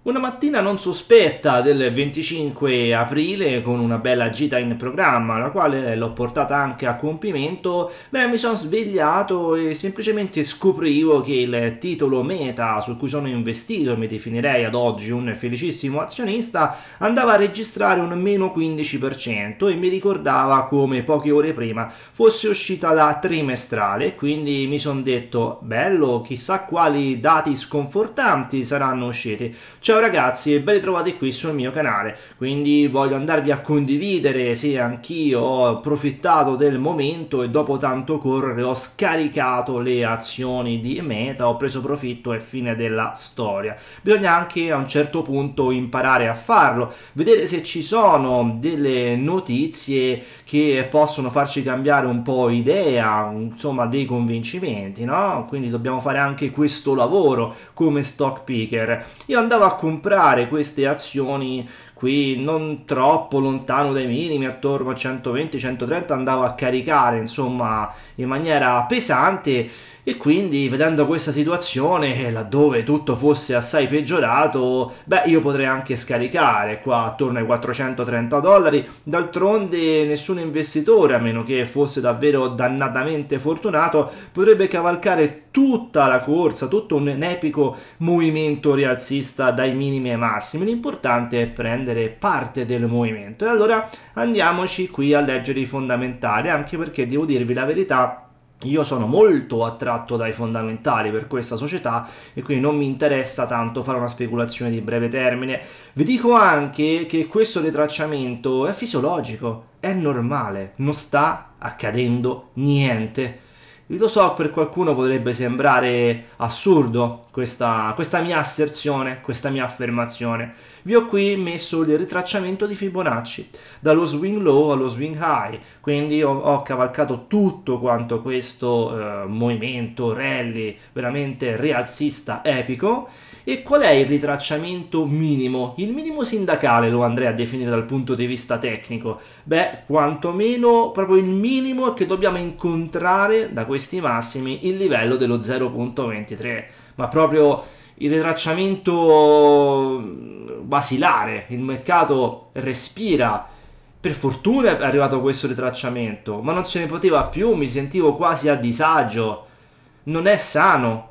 Una mattina non sospetta del 25 aprile, con una bella gita in programma, la quale l'ho portata anche a compimento, beh, mi sono svegliato e semplicemente scoprivo che il titolo Meta, su cui sono investito e mi definirei ad oggi un felicissimo azionista, andava a registrare un meno 15% e mi ricordava come poche ore prima fosse uscita la trimestrale, quindi mi sono detto, bello, chissà quali dati sconfortanti saranno usciti. Ci Ciao ragazzi e ben ritrovati qui sul mio canale, quindi voglio andarvi a condividere se anch'io ho approfittato del momento e dopo tanto correre ho scaricato le azioni di Meta, ho preso profitto e fine della storia. Bisogna anche a un certo punto imparare a farlo, vedere se ci sono delle notizie che possono farci cambiare un po' idea, insomma dei convincimenti, no? Quindi dobbiamo fare anche questo lavoro come stock picker. Io andavo a comprare queste azioni qui non troppo lontano dai minimi, attorno a 120-130 andava a caricare insomma in maniera pesante e quindi vedendo questa situazione, eh, laddove tutto fosse assai peggiorato, beh io potrei anche scaricare qua attorno ai 430 dollari, d'altronde nessun investitore, a meno che fosse davvero dannatamente fortunato, potrebbe cavalcare tutta la corsa, tutto un epico movimento rialzista dai minimi ai massimi, l'importante è prendere parte del movimento. E allora andiamoci qui a leggere i fondamentali, anche perché devo dirvi la verità, io sono molto attratto dai fondamentali per questa società e quindi non mi interessa tanto fare una speculazione di breve termine. Vi dico anche che questo ritracciamento è fisiologico, è normale, non sta accadendo niente lo so, per qualcuno potrebbe sembrare assurdo questa, questa, mia asserzione, questa mia affermazione. Vi ho qui messo il ritracciamento di Fibonacci, dallo swing low allo swing high, quindi ho, ho cavalcato tutto quanto questo eh, movimento rally veramente rialzista epico e qual è il ritracciamento minimo? Il minimo sindacale lo andrei a definire dal punto di vista tecnico. Beh, quantomeno proprio il minimo che dobbiamo incontrare da questi massimi il livello dello 0.23, ma proprio il ritracciamento basilare, il mercato respira per fortuna è arrivato questo ritracciamento, ma non se ne poteva più, mi sentivo quasi a disagio. Non è sano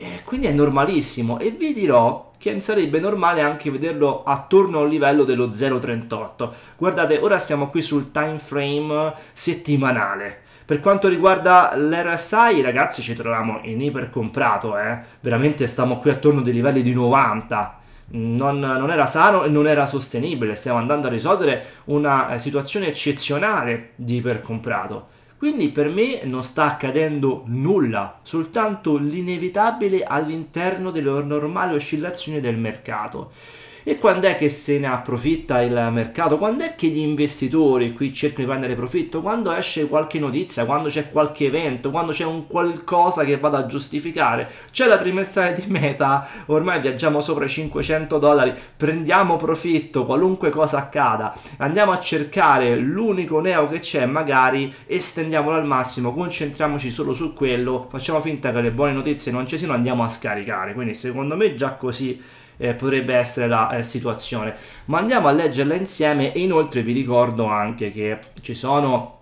e eh, quindi è normalissimo e vi dirò che sarebbe normale anche vederlo attorno al livello dello 0.38. Guardate, ora siamo qui sul time frame settimanale. Per quanto riguarda l'RSI, ragazzi, ci troviamo in ipercomprato, eh. Veramente stiamo qui attorno ai livelli di 90. Non, non, era sano e non era sostenibile. Stiamo andando a risolvere una situazione eccezionale di ipercomprato. Quindi per me non sta accadendo nulla, soltanto l'inevitabile all'interno delle normali oscillazioni del mercato. E quando è che se ne approfitta il mercato? Quando è che gli investitori qui cercano di prendere profitto? Quando esce qualche notizia, quando c'è qualche evento, quando c'è un qualcosa che vada a giustificare. C'è la trimestrale di meta, ormai viaggiamo sopra i 500 dollari, prendiamo profitto qualunque cosa accada, andiamo a cercare l'unico neo che c'è, magari estendiamolo al massimo, concentriamoci solo su quello, facciamo finta che le buone notizie non ci siano, andiamo a scaricare. Quindi secondo me già così eh, potrebbe essere la eh, situazione. Ma andiamo a leggerla insieme e inoltre vi ricordo anche che ci sono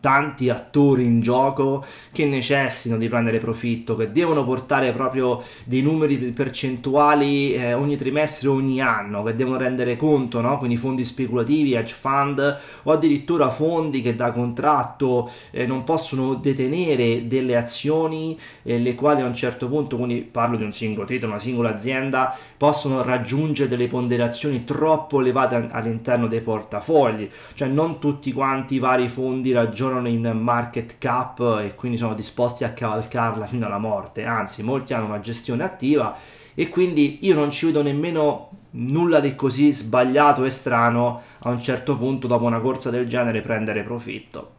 tanti attori in gioco che necessitano di prendere profitto, che devono portare proprio dei numeri percentuali eh, ogni trimestre, ogni anno, che devono rendere conto, no? quindi fondi speculativi, hedge fund o addirittura fondi che da contratto eh, non possono detenere delle azioni eh, le quali a un certo punto, quindi parlo di un singolo titolo, una singola azienda, possono raggiungere delle ponderazioni troppo elevate all'interno dei portafogli, cioè non tutti quanti i vari fondi raggiungono sono in market cap e quindi sono disposti a cavalcarla fino alla morte, anzi molti hanno una gestione attiva e quindi io non ci vedo nemmeno nulla di così sbagliato e strano a un certo punto dopo una corsa del genere prendere profitto.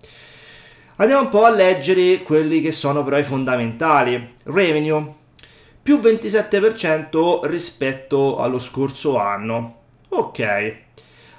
Andiamo un po' a leggere quelli che sono però i fondamentali. Revenue, più 27% rispetto allo scorso anno. Ok,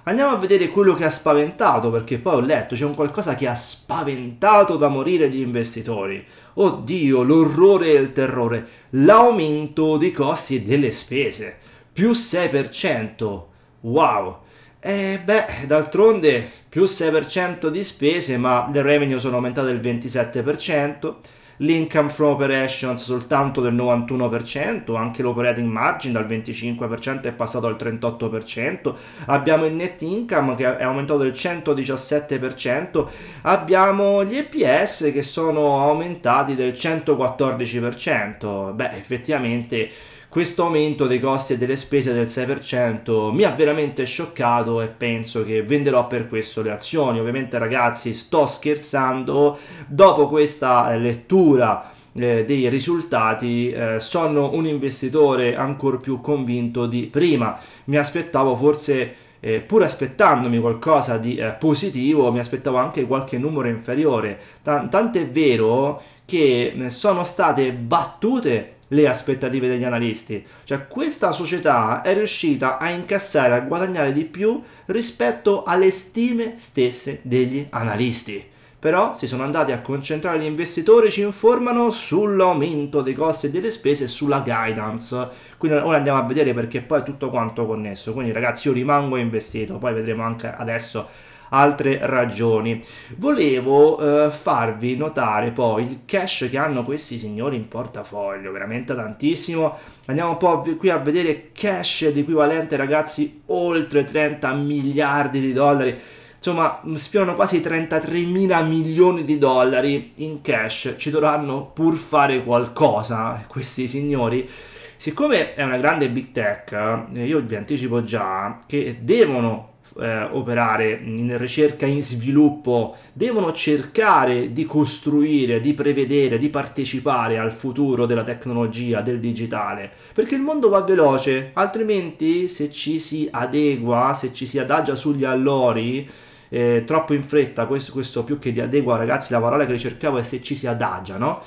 Andiamo a vedere quello che ha spaventato, perché poi ho letto c'è un qualcosa che ha spaventato da morire gli investitori. Oddio, l'orrore e il terrore. L'aumento dei costi e delle spese. Più 6%. Wow. E beh, d'altronde più 6% di spese, ma le revenue sono aumentate del 27% l'income from operations soltanto del 91%, anche l'operating margin dal 25% è passato al 38%, abbiamo il net income che è aumentato del 117%, abbiamo gli EPS che sono aumentati del 114%. Beh, effettivamente questo aumento dei costi e delle spese del 6% mi ha veramente scioccato e penso che venderò per questo le azioni. Ovviamente ragazzi sto scherzando, dopo questa eh, lettura eh, dei risultati eh, sono un investitore ancora più convinto di prima. Mi aspettavo forse... Eh, pur aspettandomi qualcosa di eh, positivo, mi aspettavo anche qualche numero inferiore. T- tant'è vero che eh, sono state battute le aspettative degli analisti. Cioè questa società è riuscita a incassare, a guadagnare di più rispetto alle stime stesse degli analisti però si sono andati a concentrare gli investitori ci informano sull'aumento dei costi e delle spese e sulla guidance quindi ora andiamo a vedere perché poi è tutto quanto connesso quindi ragazzi io rimango investito poi vedremo anche adesso altre ragioni. Volevo eh, farvi notare poi il cash che hanno questi signori in portafoglio, veramente tantissimo. Andiamo un po' qui a vedere cash ed equivalente ragazzi, oltre 30 miliardi di dollari insomma mm, spiano quasi 33 mila milioni di dollari in cash ci dovranno pur fare qualcosa eh, questi signori siccome è una grande big tech eh, io vi anticipo già che devono eh, operare in ricerca, in sviluppo, devono cercare di costruire, di prevedere, di partecipare al futuro della tecnologia, del digitale, perché il mondo va veloce, altrimenti se ci si adegua, se ci si adagia sugli allori, eh, troppo in fretta, questo, questo, più che di adegua ragazzi la parola che ricercavo è se ci si adagia, no?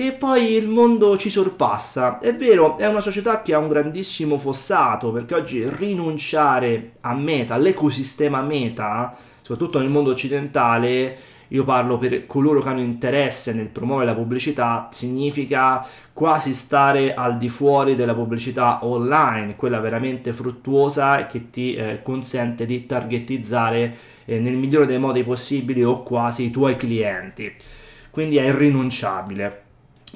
e poi il mondo ci sorpassa. È vero, è una società che ha un grandissimo fossato, perché oggi rinunciare a meta, all'ecosistema meta, soprattutto nel mondo occidentale, io parlo per coloro che hanno interesse nel promuovere la pubblicità, significa quasi stare al di fuori della pubblicità online, quella veramente fruttuosa e che ti eh, consente di targetizzare eh, nel migliore dei modi possibili o quasi i tuoi clienti. Quindi è irrinunciabile.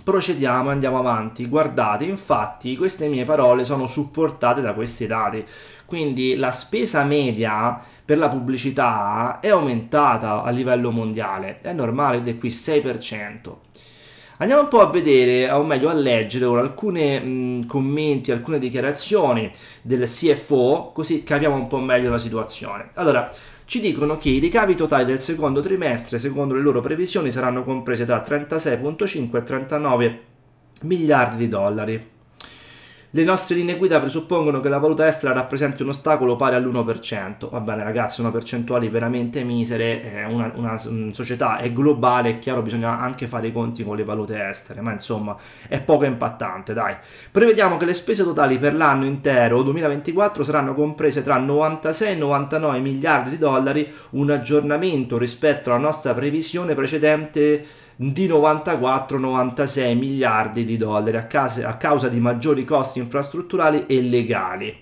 Procediamo, andiamo avanti. Guardate, infatti, queste mie parole sono supportate da queste date. Quindi la spesa media per la pubblicità è aumentata a livello mondiale. È normale ed è qui 6%. Andiamo un po' a vedere, o meglio a leggere ora alcuni commenti, alcune dichiarazioni del CFO, così capiamo un po' meglio la situazione. Allora, ci dicono che i ricavi totali del secondo trimestre, secondo le loro previsioni, saranno comprese da 36,5 e 39 miliardi di dollari. Le nostre linee guida presuppongono che la valuta estera rappresenti un ostacolo pari all'1%. Va bene ragazzi, sono percentuali veramente misere, eh, una, una, mm, società è globale, è chiaro bisogna anche fare i conti con le valute estere, ma insomma è poco impattante, dai. Prevediamo che le spese totali per l'anno intero 2024 saranno comprese tra 96 e 99 miliardi di dollari, un aggiornamento rispetto alla nostra previsione precedente di 94-96 miliardi di dollari a, case, a causa di maggiori costi infrastrutturali e legali.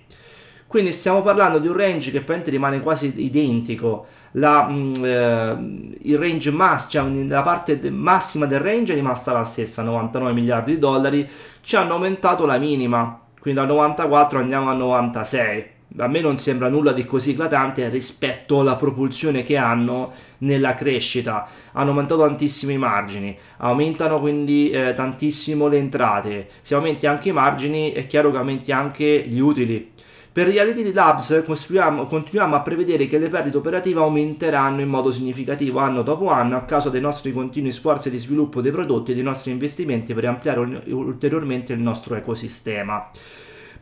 Quindi stiamo parlando di un range che praticamente rimane quasi identico. La, mm, eh, il range mass, cioè la parte de- massima del range è rimasta la stessa, 99 miliardi di dollari, ci hanno aumentato la minima, quindi da 94 andiamo a 96 a me non sembra nulla di così eclatante rispetto alla propulsione che hanno nella crescita. Hanno aumentato tantissimo i margini, aumentano quindi eh, tantissimo le entrate. Se aumenti anche i margini è chiaro che aumenti anche gli utili. Per Reality Labs continuiamo a prevedere che le perdite operative aumenteranno in modo significativo anno dopo anno a causa dei nostri continui sforzi di sviluppo dei prodotti e dei nostri investimenti per ampliare ulteriormente il nostro ecosistema.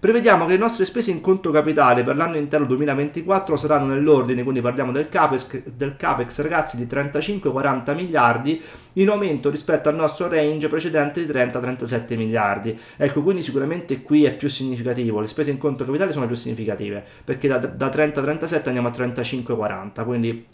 Prevediamo che le nostre spese in conto capitale per l'anno intero 2024 saranno nell'ordine, quindi parliamo del CAPEX, del capex ragazzi di 35-40 miliardi in aumento rispetto al nostro range precedente di 30-37 miliardi. Ecco, quindi sicuramente qui è più significativo, le spese in conto capitale sono più significative perché da, da 30-37 andiamo a 35-40, quindi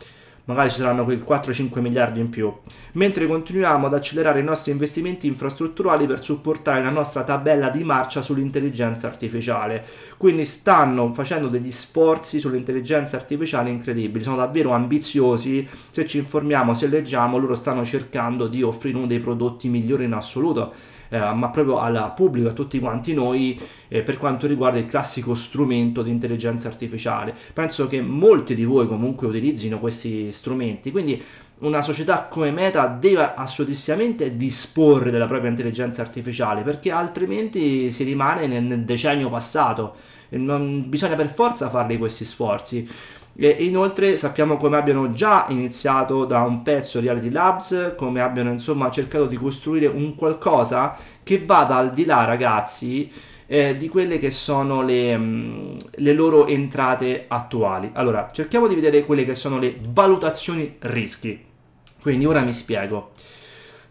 magari ci saranno quei 4-5 miliardi in più, mentre continuiamo ad accelerare i nostri investimenti infrastrutturali per supportare la nostra tabella di marcia sull'intelligenza artificiale. Quindi stanno facendo degli sforzi sull'intelligenza artificiale incredibili, sono davvero ambiziosi, se ci informiamo, se leggiamo, loro stanno cercando di offrire uno dei prodotti migliori in assoluto eh, ma proprio al pubblico, a tutti quanti noi, eh, per quanto riguarda il classico strumento di intelligenza artificiale. Penso che molti di voi comunque utilizzino questi strumenti, quindi una società come Meta deve assolutamente disporre della propria intelligenza artificiale, perché altrimenti si rimane nel decennio passato. Non bisogna per forza farli questi sforzi. E inoltre sappiamo come abbiano già iniziato da un pezzo Reality Labs, come abbiano insomma cercato di costruire un qualcosa che vada al di là, ragazzi, eh, di quelle che sono le, mm, le loro entrate attuali. Allora, cerchiamo di vedere quelle che sono le valutazioni rischi. Quindi ora mi spiego.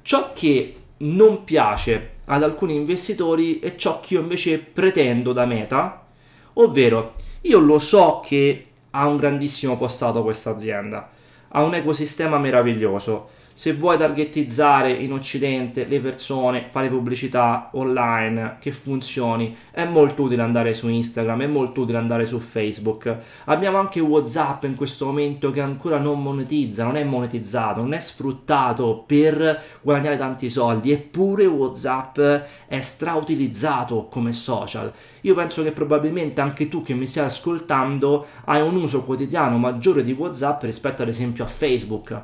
Ciò che non piace ad alcuni investitori è ciò che io invece pretendo da Meta, ovvero io lo so che ha un grandissimo fossato questa azienda, ha un ecosistema meraviglioso se vuoi targettizzare in occidente le persone, fare pubblicità online che funzioni, è molto utile andare su Instagram, è molto utile andare su Facebook. Abbiamo anche WhatsApp in questo momento che ancora non monetizza, non è monetizzato, non è sfruttato per guadagnare tanti soldi, eppure WhatsApp è strautilizzato come social. Io penso che probabilmente anche tu che mi stai ascoltando hai un uso quotidiano maggiore di WhatsApp rispetto ad esempio a Facebook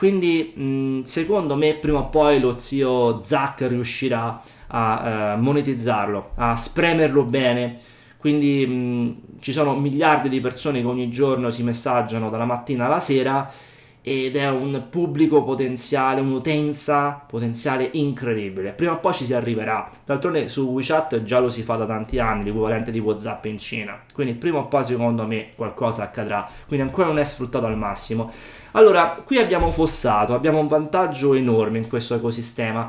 quindi mh, mm, secondo me prima o poi lo zio Zack riuscirà a uh, monetizzarlo, a spremerlo bene. Quindi mh, mm, ci sono miliardi di persone che ogni giorno si messaggiano dalla mattina alla sera ed è un pubblico potenziale, un'utenza potenziale incredibile. Prima o poi ci si arriverà. D'altronde su WeChat già lo si fa da tanti anni, l'equivalente di WhatsApp in Cina. Quindi prima o poi secondo me qualcosa accadrà. Quindi ancora non è sfruttato al massimo. Allora, qui abbiamo fossato, abbiamo un vantaggio enorme in questo ecosistema,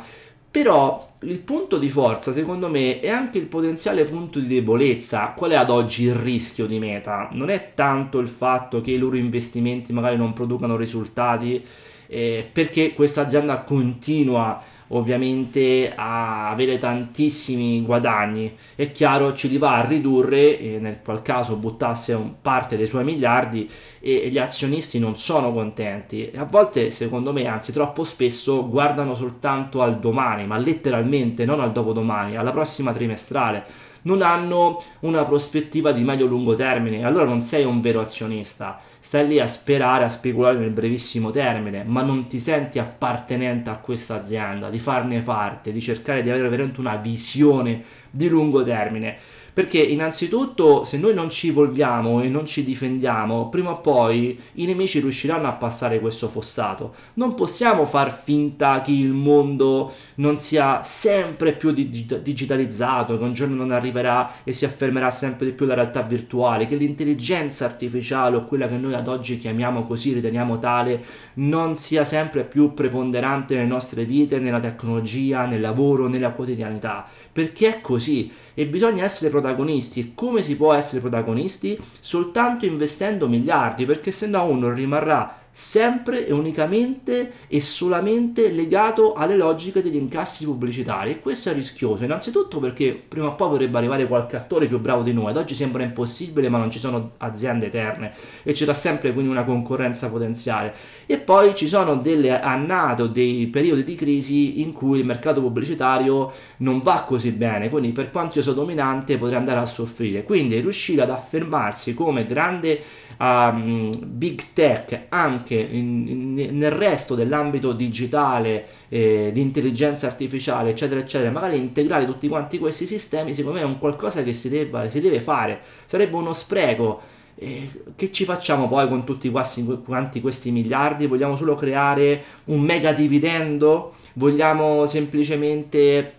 però il punto di forza, secondo me, è anche il potenziale punto di debolezza. Qual è ad oggi il rischio di meta? Non è tanto il fatto che i loro investimenti magari non producano risultati, eh, perché questa azienda continua a ovviamente a avere tantissimi guadagni è chiaro ci li va a ridurre e nel qual caso buttasse parte dei suoi miliardi e gli azionisti non sono contenti e a volte secondo me anzi troppo spesso guardano soltanto al domani ma letteralmente non al dopodomani alla prossima trimestrale non hanno una prospettiva di medio lungo termine allora non sei un vero azionista stai lì a sperare, a speculare nel brevissimo termine, ma non ti senti appartenente a questa azienda, di farne parte, di cercare di avere veramente una visione di lungo termine. Perché innanzitutto se noi non ci volviamo e non ci difendiamo, prima o poi i nemici riusciranno a passare questo fossato. Non possiamo far finta che il mondo non sia sempre più dig- digitalizzato, che un giorno non arriverà e si affermerà sempre di più la realtà virtuale, che l'intelligenza artificiale o quella che noi ad oggi chiamiamo così, riteniamo tale, non sia sempre più preponderante nelle nostre vite, nella tecnologia, nel lavoro, nella quotidianità perché è così e bisogna essere protagonisti e come si può essere protagonisti soltanto investendo miliardi perché se no uno rimarrà sempre e unicamente e solamente legato alle logiche degli incassi pubblicitari e questo è rischioso innanzitutto perché prima o poi potrebbe arrivare qualche attore più bravo di noi ad oggi sembra impossibile ma non ci sono aziende eterne e c'era sempre quindi una concorrenza potenziale e poi ci sono delle annate o dei periodi di crisi in cui il mercato pubblicitario non va così bene quindi per quanto io sia dominante potrei andare a soffrire quindi riuscire ad affermarsi come grande um, big tech anche anche in, in, nel resto dell'ambito digitale, eh, di intelligenza artificiale, eccetera, eccetera, magari integrare tutti quanti questi sistemi, secondo me è un qualcosa che si, debba, si deve fare, sarebbe uno spreco. Eh, che ci facciamo poi con tutti quasi, quanti questi miliardi? Vogliamo solo creare un mega dividendo? Vogliamo semplicemente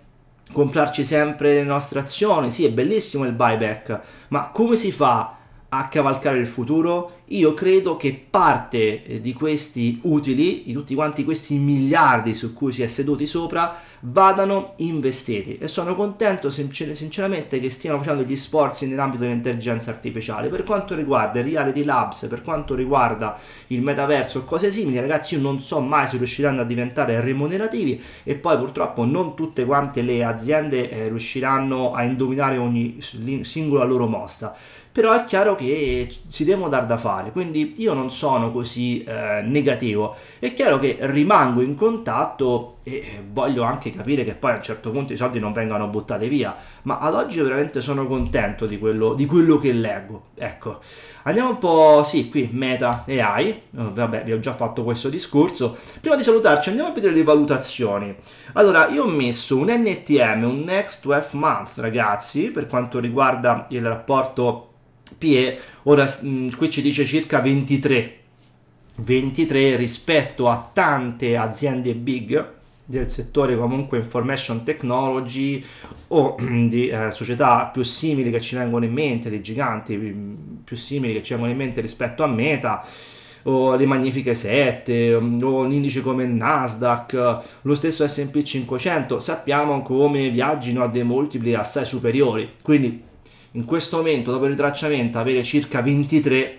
comprarci sempre le nostre azioni? Sì, è bellissimo il buyback, ma come si fa? a cavalcare il futuro, io credo che parte eh, di questi utili, di tutti quanti questi miliardi su cui si è seduti sopra, vadano investiti e sono contento sinceramente che stiano facendo gli sforzi nell'ambito dell'intelligenza artificiale. Per quanto riguarda il Reality Labs, per quanto riguarda il metaverso o cose simili, ragazzi io non so mai se riusciranno a diventare remunerativi e poi purtroppo non tutte quante le aziende eh, riusciranno a indovinare ogni singola loro mossa però è chiaro che ci devono dar da fare, quindi io non sono così eh, negativo, è chiaro che rimango in contatto e eh, voglio anche capire che poi a un certo punto i soldi non vengano buttati via, ma ad oggi veramente sono contento di quello, di quello che leggo, ecco. Andiamo un po', sì, qui Meta e AI, oh, vabbè vi ho già fatto questo discorso, prima di salutarci andiamo a vedere le valutazioni. Allora, io ho messo un NTM, un Next 12 Month, ragazzi, per quanto riguarda il rapporto PE, ora mh, mm, qui ci dice circa 23, 23 rispetto a tante aziende big del settore comunque information technology o mm, di eh, società più simili che ci vengono in mente, dei giganti mm, più simili che ci vengono in mente rispetto a Meta o le magnifiche 7 o un indice come il Nasdaq, lo stesso S&P 500, sappiamo come viaggino a dei multipli assai superiori, quindi in questo momento dopo il ritracciamento avere circa 23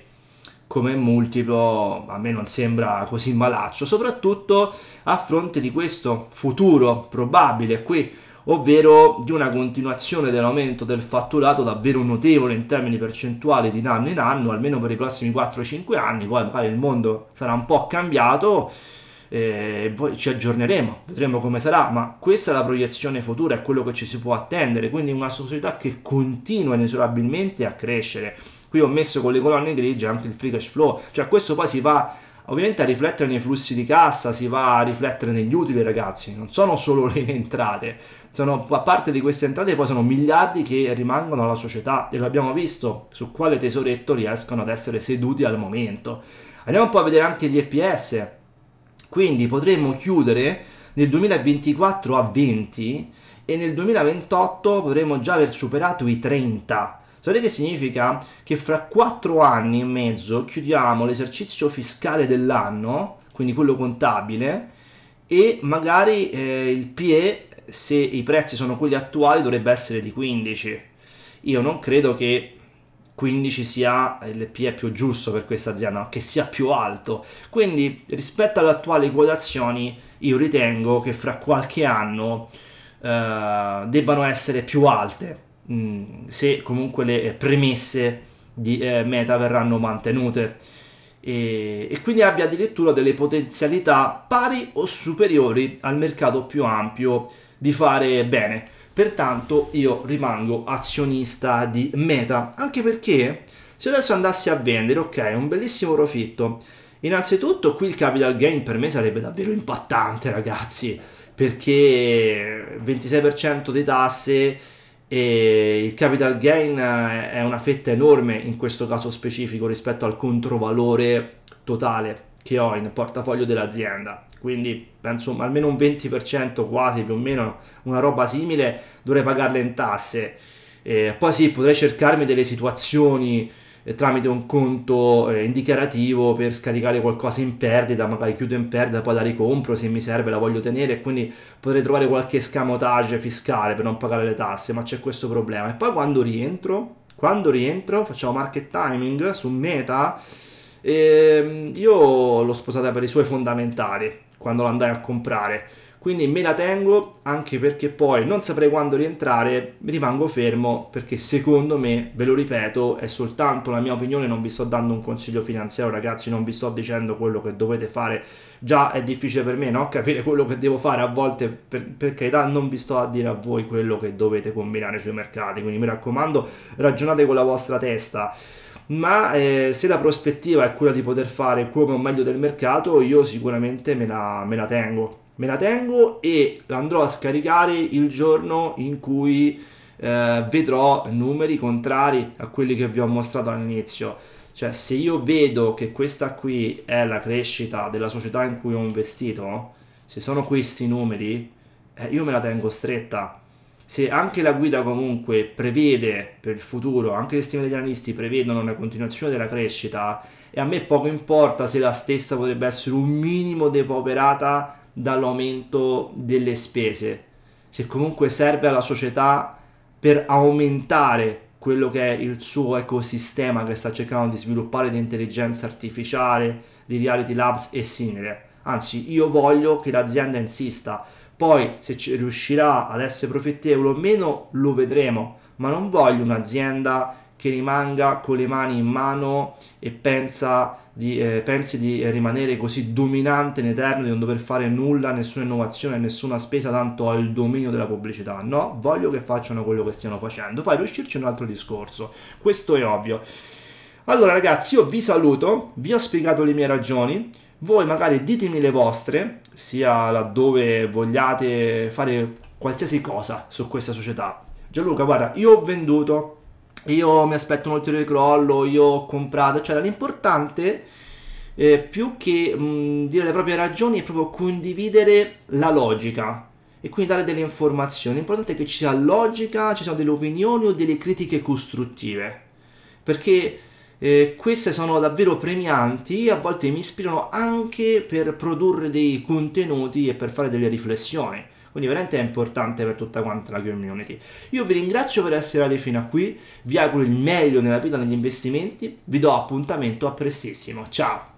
come multiplo a me non sembra così malaccio, soprattutto a fronte di questo futuro probabile qui, ovvero di una continuazione dell'aumento del fatturato davvero notevole in termini percentuali di anno in anno, almeno per i prossimi 4-5 anni, poi magari il mondo sarà un po' cambiato, eh, poi ci aggiorneremo, vedremo come sarà, ma questa è la proiezione futura, è quello che ci si può attendere, quindi una società che continua inesorabilmente a crescere. Qui ho messo con le colonne grigie anche il free cash flow, cioè questo poi si va ovviamente a riflettere nei flussi di cassa, si va a riflettere negli utili, ragazzi. Non sono solo le entrate, sono, a parte di queste entrate, poi sono miliardi che rimangono alla società e l'abbiamo visto su quale tesoretto riescono ad essere seduti al momento. Andiamo un po' a vedere anche gli EPS. Quindi potremmo chiudere nel 2024 a 20 e nel 2028 potremmo già aver superato i 30. Sapete che significa? Che fra 4 anni e mezzo chiudiamo l'esercizio fiscale dell'anno, quindi quello contabile, e magari eh, il PE, se i prezzi sono quelli attuali, dovrebbe essere di 15. Io non credo che 15 sia il PE più giusto per questa azienda, che sia più alto. Quindi rispetto alle attuali quotazioni io ritengo che fra qualche anno eh, debbano essere più alte, mh, mm, se comunque le premesse di eh, Meta verranno mantenute. E, e quindi abbia addirittura delle potenzialità pari o superiori al mercato più ampio di fare bene. Pertanto io rimango azionista di Meta, anche perché se adesso andassi a vendere, ok, un bellissimo profitto. Innanzitutto qui il capital gain per me sarebbe davvero impattante, ragazzi, perché 26% di tasse e il capital gain è una fetta enorme in questo caso specifico rispetto al controvalore totale che ho in portafoglio dell'azienda quindi penso almeno un 20% quasi più o meno una roba simile dovrei pagarle in tasse. Eh, poi sì, potrei cercarmi delle situazioni eh, tramite un conto eh, dichiarativo per scaricare qualcosa in perdita, magari chiudo in perdita, poi la ricompro se mi serve, la voglio tenere e quindi potrei trovare qualche scamotage fiscale per non pagare le tasse, ma c'è questo problema. E poi quando rientro, quando rientro facciamo market timing su Meta, ehm, io l'ho sposata per i suoi fondamentali quando la andai a comprare. Quindi me la tengo anche perché poi non saprei quando rientrare, rimango fermo perché secondo me, ve lo ripeto, è soltanto la mia opinione, non vi sto dando un consiglio finanziario ragazzi, non vi sto dicendo quello che dovete fare, già è difficile per me no? capire quello che devo fare, a volte per, per carità non vi sto a dire a voi quello che dovete combinare sui mercati, quindi mi raccomando ragionate con la vostra testa ma eh, se la prospettiva è quella di poter fare come o meglio del mercato, io sicuramente me la, me la tengo. Me la tengo e andrò a scaricare il giorno in cui eh, vedrò numeri contrari a quelli che vi ho mostrato all'inizio. Cioè, se io vedo che questa qui è la crescita della società in cui ho investito, se sono questi numeri, eh, io me la tengo stretta se anche la guida comunque prevede per il futuro, anche le stime degli analisti prevedono una continuazione della crescita, e a me poco importa se la stessa potrebbe essere un minimo depauperata dall'aumento delle spese, se comunque serve alla società per aumentare quello che è il suo ecosistema che sta cercando di sviluppare di intelligenza artificiale, di reality labs e simile. Anzi, io voglio che l'azienda insista poi se riuscirà ad essere profittevole o meno lo vedremo, ma non voglio un'azienda che rimanga con le mani in mano e pensa di, eh, pensi di rimanere così dominante in eterno, di non dover fare nulla, nessuna innovazione, nessuna spesa, tanto ho il dominio della pubblicità. No, voglio che facciano quello che stiano facendo. Poi riuscirci è un altro discorso, questo è ovvio. Allora ragazzi, io vi saluto, vi ho spiegato le mie ragioni. Voi magari ditemi le vostre, sia laddove vogliate fare qualsiasi cosa su questa società. Gianluca, guarda, io ho venduto, io mi aspetto un ulteriore crollo, io ho comprato, eccetera. L'importante eh, più che mh, dire le proprie ragioni è proprio condividere la logica e quindi dare delle informazioni. L'importante è che ci sia logica, ci siano delle opinioni o delle critiche costruttive. Perché eh, queste sono davvero premianti, a volte mi ispirano anche per produrre dei contenuti e per fare delle riflessioni. Quindi veramente è importante per tutta quanta la community. Io vi ringrazio per essere arrivati fino a qui, vi auguro il meglio nella vita e negli investimenti, vi do appuntamento a prestissimo, ciao!